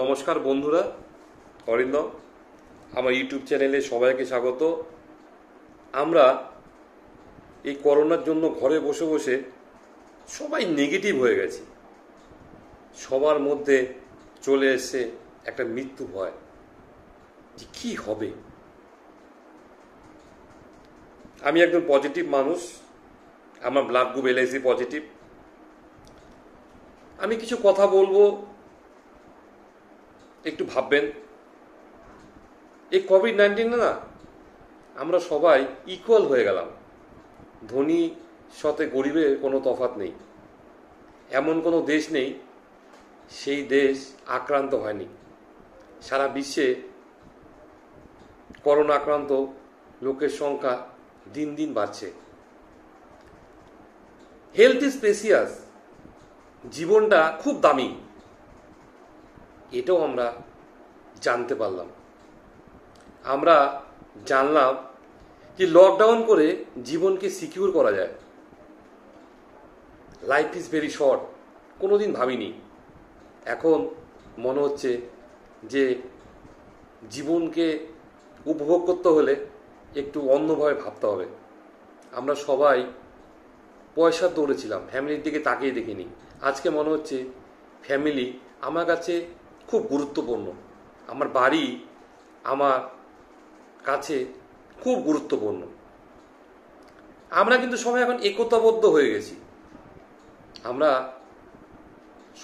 নমস্কার বন্ধুরা অরিন্দম আমার ইউটিউব চ্যানেলে সবাইকে স্বাগত আমরা এই করোনার জন্য ঘরে বসে বসে সবাই নেগেটিভ হয়ে গেছি সবার মধ্যে চলে এসে একটা মৃত্যু ভয় যে কী হবে আমি একজন পজিটিভ মানুষ আমার ব্লাড গ্রুপ এলএসি পজিটিভ আমি কিছু কথা বলবো একটু ভাববেন এই কোভিড নাইন্টিনে না আমরা সবাই ইকুয়াল হয়ে গেলাম ধনী সাথে গরিবের কোনো তফাত নেই এমন কোনো দেশ নেই সেই দেশ আক্রান্ত হয়নি সারা বিশ্বে করোনা আক্রান্ত লোকের সংখ্যা দিন দিন বাড়ছে হেলথ ইজ প্রেসিয়াস জীবনটা খুব দামি এটাও আমরা জানতে পারলাম আমরা জানলাম যে লকডাউন করে জীবনকে সিকিউর করা যায় লাইফ ইজ ভেরি শর্ট কোনো দিন ভাবিনি এখন মনে হচ্ছে যে জীবনকে উপভোগ করতে হলে একটু অন্যভাবে ভাবতে হবে আমরা সবাই পয়সা দৌড়েছিলাম ফ্যামিলির দিকে তাকিয়ে দেখিনি আজকে মনে হচ্ছে ফ্যামিলি আমার কাছে খুব গুরুত্বপূর্ণ আমার বাড়ি আমার কাছে খুব গুরুত্বপূর্ণ আমরা কিন্তু সবাই এখন একতাবদ্ধ হয়ে গেছি আমরা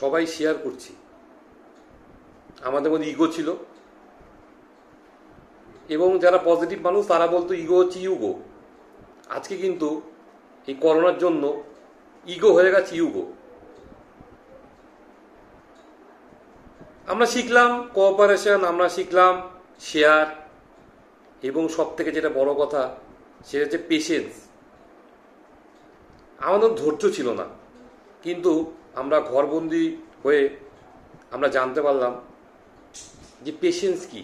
সবাই শেয়ার করছি আমাদের মধ্যে ইগো ছিল এবং যারা পজিটিভ মানুষ তারা বলতো ইগো হচ্ছে ইউগো আজকে কিন্তু এই করোনার জন্য ইগো হয়ে গেছে ইউগো আমরা শিখলাম কোঅপারেশন আমরা শিখলাম শেয়ার এবং সব থেকে যেটা বড় কথা সেটা হচ্ছে পেশেন্স আমাদের ধৈর্য ছিল না কিন্তু আমরা ঘরবন্দি হয়ে আমরা জানতে পারলাম যে পেশেন্স কি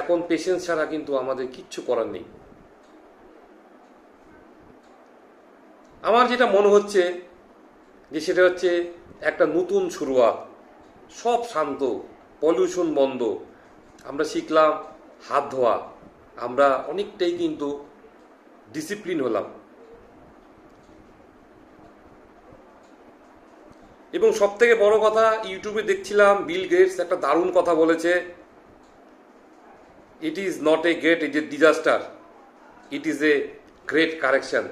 এখন পেশেন্স ছাড়া কিন্তু আমাদের কিচ্ছু করার নেই আমার যেটা মনে হচ্ছে যে সেটা হচ্ছে একটা নতুন শুরুয়াত সব শান্ত পলিউশন বন্ধ আমরা শিখলাম হাত ধোয়া আমরা অনেকটাই কিন্তু ডিসিপ্লিন হলাম এবং সব থেকে বড় কথা ইউটিউবে দেখছিলাম বিল গেটস একটা দারুণ কথা বলেছে it is not a great is a disaster it is a great correction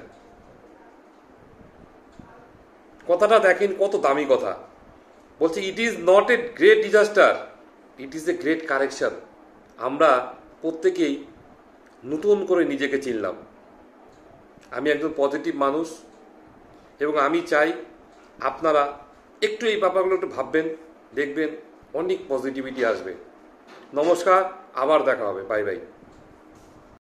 কথাটা দেখেন কত দামি কথা বলছে it is not a great disaster it is a great correction আমরা প্রত্যেকেই নতুন করে নিজেকে চিনলাম আমি একজন পজিটিভ মানুষ এবং আমি চাই আপনারা একটু এই ব্যাপারগুলো একটু ভাববেন দেখবেন অনেক পজিটিভিটি আসবে নমস্কার আবার দেখা হবে বাই বাই